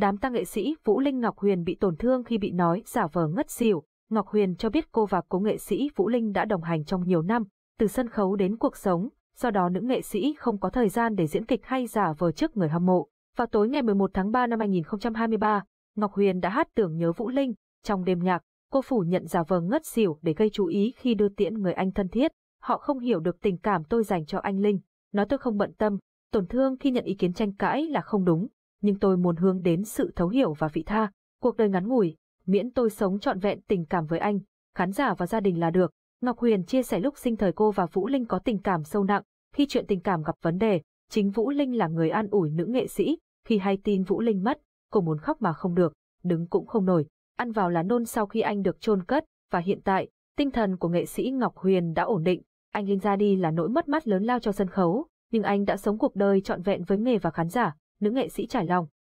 Đám tăng nghệ sĩ Vũ Linh Ngọc Huyền bị tổn thương khi bị nói giả vờ ngất xỉu. Ngọc Huyền cho biết cô và cố nghệ sĩ Vũ Linh đã đồng hành trong nhiều năm, từ sân khấu đến cuộc sống, do đó nữ nghệ sĩ không có thời gian để diễn kịch hay giả vờ trước người hâm mộ. Vào tối ngày 11 tháng 3 năm 2023, Ngọc Huyền đã hát tưởng nhớ Vũ Linh. Trong đêm nhạc, cô phủ nhận giả vờ ngất xỉu để gây chú ý khi đưa tiễn người anh thân thiết. Họ không hiểu được tình cảm tôi dành cho anh Linh. Nói tôi không bận tâm, tổn thương khi nhận ý kiến tranh cãi là không đúng nhưng tôi muốn hướng đến sự thấu hiểu và vị tha, cuộc đời ngắn ngủi, miễn tôi sống trọn vẹn tình cảm với anh, khán giả và gia đình là được. Ngọc Huyền chia sẻ lúc sinh thời cô và Vũ Linh có tình cảm sâu nặng, khi chuyện tình cảm gặp vấn đề, chính Vũ Linh là người an ủi nữ nghệ sĩ, khi hay tin Vũ Linh mất, cô muốn khóc mà không được, đứng cũng không nổi, ăn vào lá nôn sau khi anh được chôn cất, và hiện tại, tinh thần của nghệ sĩ Ngọc Huyền đã ổn định, anh Linh ra đi là nỗi mất mát lớn lao cho sân khấu, nhưng anh đã sống cuộc đời trọn vẹn với nghề và khán giả, nữ nghệ sĩ trải lòng.